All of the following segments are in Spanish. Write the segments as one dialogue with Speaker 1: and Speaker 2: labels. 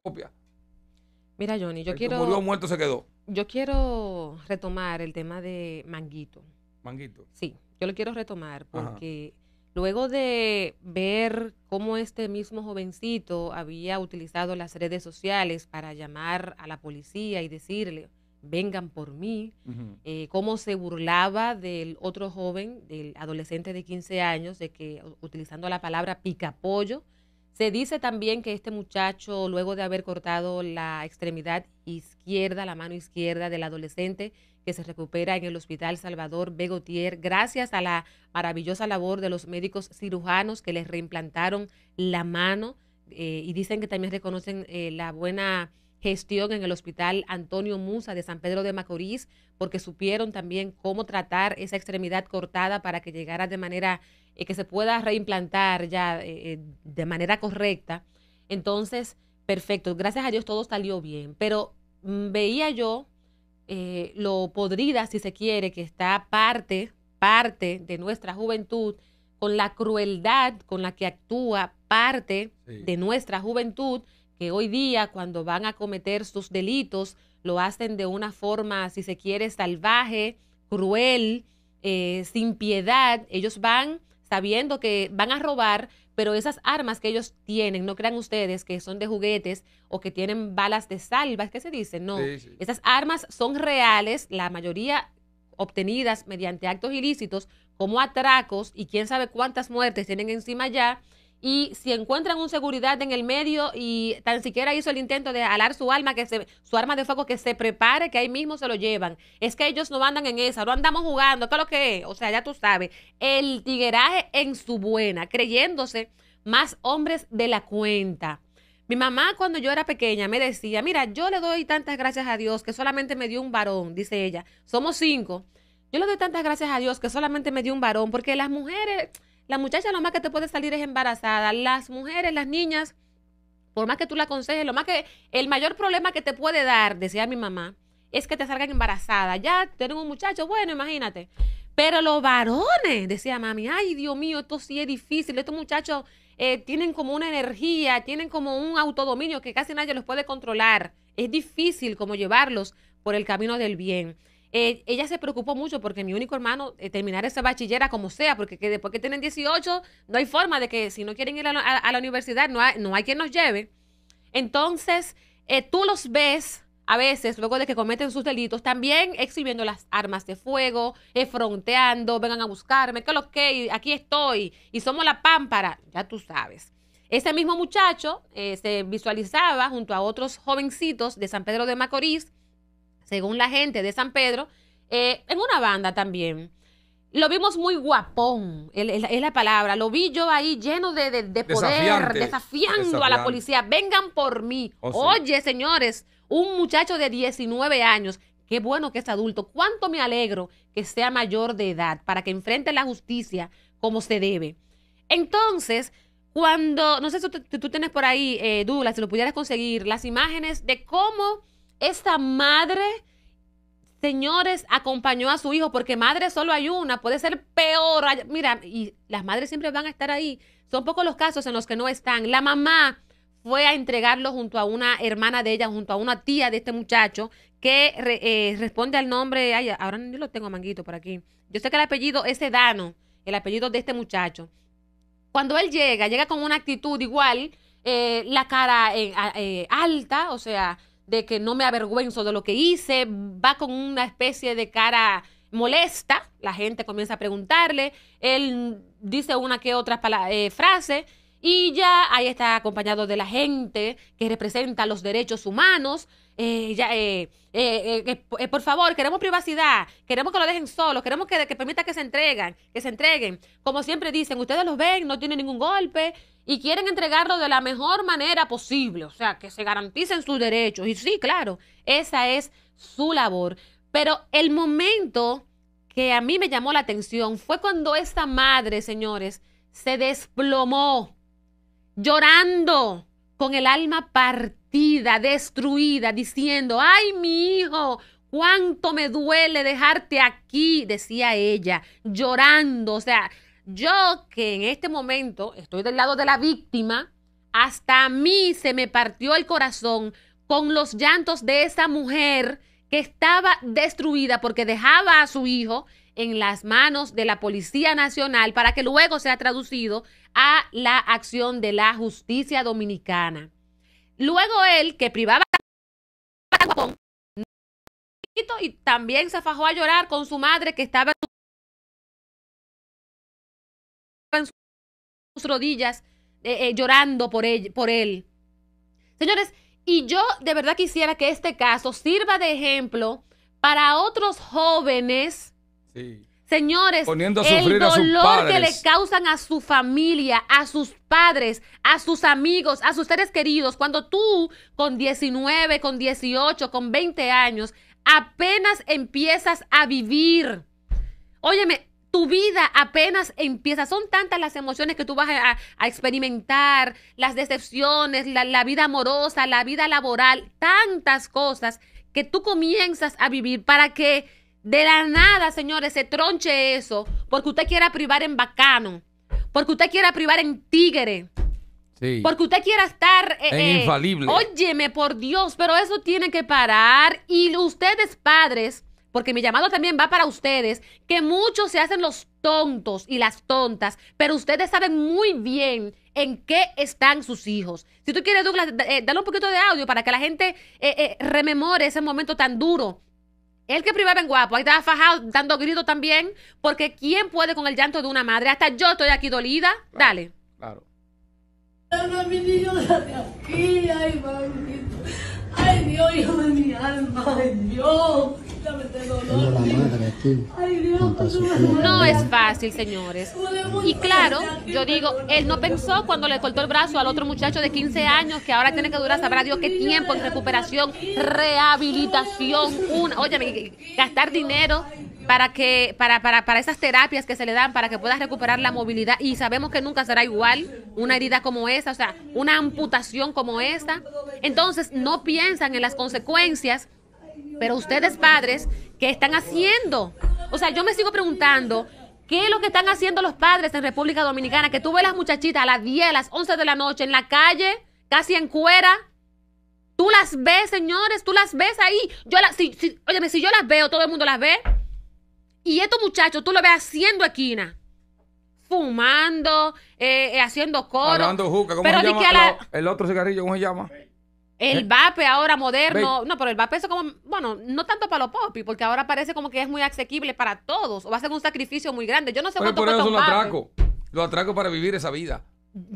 Speaker 1: copia.
Speaker 2: Mira, Johnny, yo quiero. muerto se quedó. Yo quiero retomar el tema de Manguito. Manguito. Sí, yo lo quiero retomar porque luego de ver cómo este mismo jovencito había utilizado las redes sociales para llamar a la policía y decirle, vengan por mí, eh, cómo se burlaba del otro joven, del adolescente de 15 años, de que utilizando la palabra picapollo, se dice también que este muchacho, luego de haber cortado la extremidad izquierda, la mano izquierda del adolescente, que se recupera en el Hospital Salvador Begotier, gracias a la maravillosa labor de los médicos cirujanos que les reimplantaron la mano eh, y dicen que también reconocen eh, la buena gestión en el Hospital Antonio Musa de San Pedro de Macorís, porque supieron también cómo tratar esa extremidad cortada para que llegara de manera eh, que se pueda reimplantar ya eh, eh, de manera correcta. Entonces, perfecto, gracias a Dios todo salió bien, pero mm, veía yo lo podrida, si se quiere, que está parte, parte de nuestra juventud con la crueldad con la que actúa parte de nuestra juventud que hoy día cuando van a cometer sus delitos lo hacen de una forma, si se quiere, salvaje, cruel, eh, sin piedad. Ellos van sabiendo que van a robar, pero esas armas que ellos tienen, no crean ustedes que son de juguetes o que tienen balas de salva, ¿qué se dice? No, esas armas son reales, la mayoría obtenidas mediante actos ilícitos como atracos y quién sabe cuántas muertes tienen encima ya y si encuentran un seguridad en el medio y tan siquiera hizo el intento de alar su alma, que se, su arma de fuego, que se prepare, que ahí mismo se lo llevan. Es que ellos no andan en esa, no andamos jugando, todo lo que es? O sea, ya tú sabes, el tigueraje en su buena, creyéndose más hombres de la cuenta. Mi mamá cuando yo era pequeña me decía, mira, yo le doy tantas gracias a Dios que solamente me dio un varón, dice ella, somos cinco. Yo le doy tantas gracias a Dios que solamente me dio un varón, porque las mujeres la muchacha lo más que te puede salir es embarazada. Las mujeres, las niñas, por más que tú la aconsejes, lo más que el mayor problema que te puede dar, decía mi mamá, es que te salgan embarazada. Ya tenemos un muchacho, bueno, imagínate. Pero los varones, decía mami, ay Dios mío, esto sí es difícil, estos muchachos eh, tienen como una energía, tienen como un autodominio que casi nadie los puede controlar. Es difícil como llevarlos por el camino del bien. Eh, ella se preocupó mucho porque mi único hermano eh, terminar esa bachillera como sea, porque después que tienen 18 no hay forma de que si no quieren ir a, la, universidad no hay, quien nos lleve. Entonces, eh, tú los ves a veces, luego de que cometen sus delitos, también exhibiendo las armas de fuego, fronteando, vengan a buscarme, que lo que, aquí estoy, y somos la pámpara, ya tú sabes. Ese mismo muchacho se visualizaba junto a otros jovencitos de San Pedro de Macorís según la gente de San Pedro, eh, en una banda también. Lo vimos muy guapón, es la palabra. Lo vi yo ahí lleno de, poder, desafiando a la policía. Vengan por mí. Oh, Oye, señores, un muchacho de 19 años, qué bueno que es adulto. Cuánto me alegro que sea mayor de edad para que enfrente la justicia como se debe. Entonces, cuando, no sé si tú, tienes por ahí, eh, si lo pudieras conseguir, las imágenes de cómo esta madre, señores, acompañó a su hijo, porque madre solo hay una, puede ser peor. Mira, y las madres siempre van a estar ahí. Son pocos los casos en los que no están. La mamá fue a entregarlo junto a una hermana de ella, junto a una tía de este muchacho, que eh, responde al nombre, ay, ahora yo lo tengo manguito por aquí. Yo sé que el apellido es dano, el apellido de este muchacho. Cuando él llega, llega con una actitud igual, eh, la cara eh, alta, o sea, de que no me avergüenzo de lo que hice, va con una especie de cara molesta, la gente comienza a preguntarle, él dice una que otra eh, frase y ya ahí está acompañado de la gente que representa los derechos humanos. Eh, ya, eh, eh, por favor, queremos privacidad, queremos que lo dejen solos, queremos que, que permita que se entreguen, que se entreguen. Como siempre dicen, ustedes los ven, no tienen ningún golpe y quieren entregarlo de la mejor manera posible, o sea, que se garanticen sus derechos. Y sí, claro, esa es su labor. Pero el momento que a mí me llamó la atención fue cuando esta madre, señores, se desplomó llorando con el alma partida, destruida, diciendo, ay mi hijo, cuánto me duele dejarte aquí, decía ella, llorando. O sea, yo que en este momento estoy del lado de la víctima, hasta a mí se me partió el corazón con los llantos de esa mujer que estaba destruida porque dejaba a su hijo en las manos de la Policía Nacional para que luego sea traducido a la acción de la justicia dominicana. Luego él, que privaba a y también se fajó a llorar con su madre que estaba en sus rodillas eh, eh, llorando por él, por él. Señores, y yo de verdad quisiera que este caso sirva de ejemplo para otros jóvenes sí. Señores, el dolor que le causan a su familia, a sus padres, a sus amigos, a sus seres queridos, cuando tú con 19, con 18, con 20 años, apenas empiezas a vivir. Óyeme, tu vida apenas empieza. Son tantas las emociones que tú vas a, experimentar, las decepciones, la, vida amorosa, la vida laboral, tantas cosas que tú comienzas a vivir para que de la nada, señores, se tronche eso porque usted quiera privar en bacano, porque usted quiera privar en tigre. Porque usted quiera estar... Eh, eh, infalible. Óyeme, por Dios, pero eso tiene que parar. Y ustedes, padres, porque mi llamado también va para ustedes, que muchos se hacen los tontos y las tontas, pero ustedes saben muy bien en qué están sus hijos. Si tú quieres, Douglas, eh, dale un poquito de audio para que la gente rememore ese momento tan duro el que primero en guapo. Ahí estaba fajado dando gritos también. Porque ¿quién puede con el llanto de una madre? Hasta yo estoy aquí dolida. Dale. Claro. No es fácil, señores. Y claro, yo digo, él no pensó cuando le cortó el brazo al otro muchacho de 15 años que ahora tiene que durar, sabrá Dios qué tiempo en recuperación, rehabilitación, una, gastar dinero para que para, para, para esas terapias que se le dan para que pueda recuperar la movilidad y sabemos que nunca será igual una herida como esa, o sea, una amputación como esta. Entonces, no piensan en las consecuencias pero ustedes padres, ¿qué están haciendo? O sea, yo me sigo preguntando, ¿Qué es lo que están haciendo los padres en República Dominicana? Que tú ves las muchachitas a las 10, a las 11 de la noche en la calle, casi en cuera. Tú las ves, señores, tú las ves ahí. Yo las, si, óyeme, si yo las veo, todo el mundo las ve. Y estos muchachos, tú lo ves haciendo esquina. Fumando, eh, eh, haciendo coro. Hablando juca, ¿cómo se llama?
Speaker 1: El otro cigarrillo, ¿cómo se llama?
Speaker 2: El eh, vape ahora moderno. No, pero el vape es como, bueno, no tanto para los popis, porque ahora parece como que es muy asequible para todos. O va a ser un sacrificio muy grande. Yo no sé pero cuánto cuesta un atraco.
Speaker 1: Lo atraco para vivir esa vida.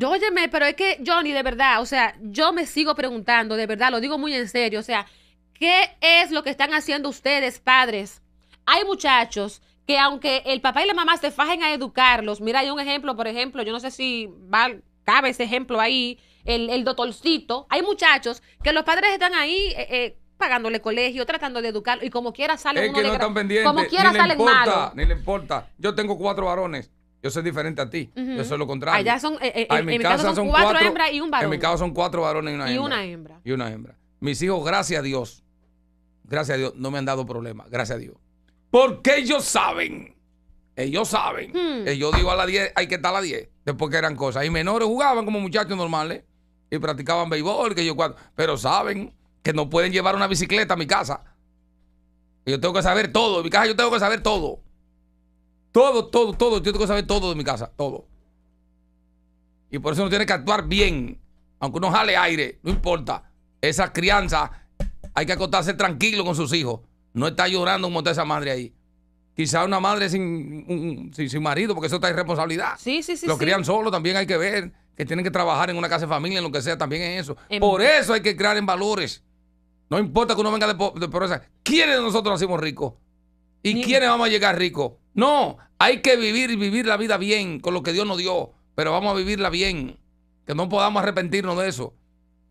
Speaker 2: Óyeme, pero es que, Johnny, de verdad, o sea, yo me sigo preguntando, de verdad, lo digo muy en serio, o sea, ¿qué es lo que están haciendo ustedes, padres? Hay muchachos que aunque el papá y la mamá se fajen a educarlos, mira, hay un ejemplo, por ejemplo, yo no sé si va, cabe ese ejemplo ahí, el, el doctorcito. Hay muchachos que los padres están ahí. Eh, eh, pagándole colegio, tratando de educar y como quiera sale no como quiera le importa,
Speaker 1: Ni le importa. Yo tengo cuatro varones. Yo soy diferente a ti. Yo soy lo contrario. Allá son, eh, ah, en, mi son cuatro, hembras y un varón. En mi casa son cuatro varones y una hembra. Y una hembra. Mis hijos, gracias a Dios, gracias a Dios, no me han dado problemas. Gracias a Dios. Porque ellos saben. Ellos saben. Hmm. ellos Yo digo a las 10, hay que estar a las 10. Después que eran cosas. Y menores jugaban como muchachos normales practicaban béisbol, que yo cuando, pero saben que no pueden llevar una bicicleta a mi casa. yo tengo que saber todo, en mi casa yo tengo que saber todo. Todo, todo, todo, yo tengo que saber todo de mi casa, todo. Y por eso uno tiene que actuar bien, aunque uno jale aire, no importa. Esa crianza hay que acostarse tranquilo con sus hijos. No está llorando un montón esa madre ahí. Quizá una madre sin, sin, marido, porque eso está responsabilidad Sí, sí, sí. Lo crían solo, también hay que ver que tienen que trabajar en una casa de familia, en lo que sea, también en eso. Por eso hay que crear en valores. No importa que uno venga de, pobreza. ¿Quiénes de nosotros nacimos ricos? ¿Y quiénes vamos a llegar ricos? No, hay que vivir y vivir la vida bien con lo que Dios nos dio, pero vamos a vivirla bien, que no podamos arrepentirnos de eso.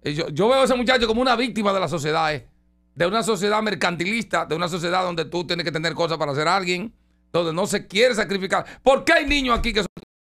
Speaker 1: Eh, yo, veo a ese muchacho como una víctima de la sociedad, eh, de una sociedad mercantilista, de una sociedad donde tú tienes que tener cosas para ser alguien, donde no se quiere sacrificar. ¿Por qué hay niños aquí que son